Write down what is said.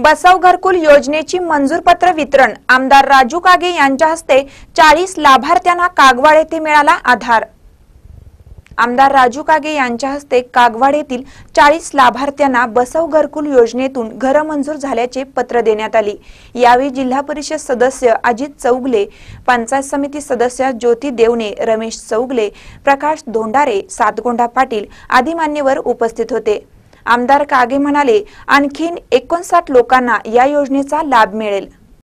बसव घरकुल योजनेची पत्र वितरण आमदार राजू कागे यांच्या हस्ते चाळीस लाभार्थ्यांना कागवाड येथे मिळाला आधार आमदार राजू कागे यांच्या हस्ते कागवाड येथील चाळीस लाभार्थ्यांना बसव घरकुल योजनेतून घर मंजूर झाल्याचे पत्र देण्यात आले यावेळी जिल्हा परिषद सदस्य अजित चौगले पंचायत समिती सदस्य ज्योती देवणे रमेश चौगले प्रकाश धोंडारे सातगोंडा पाटील आदी मान्यवर उपस्थित होते आमदार कागे म्हणाले आणखी एकोणसाठ लोकांना या योजनेचा लाभ मिळेल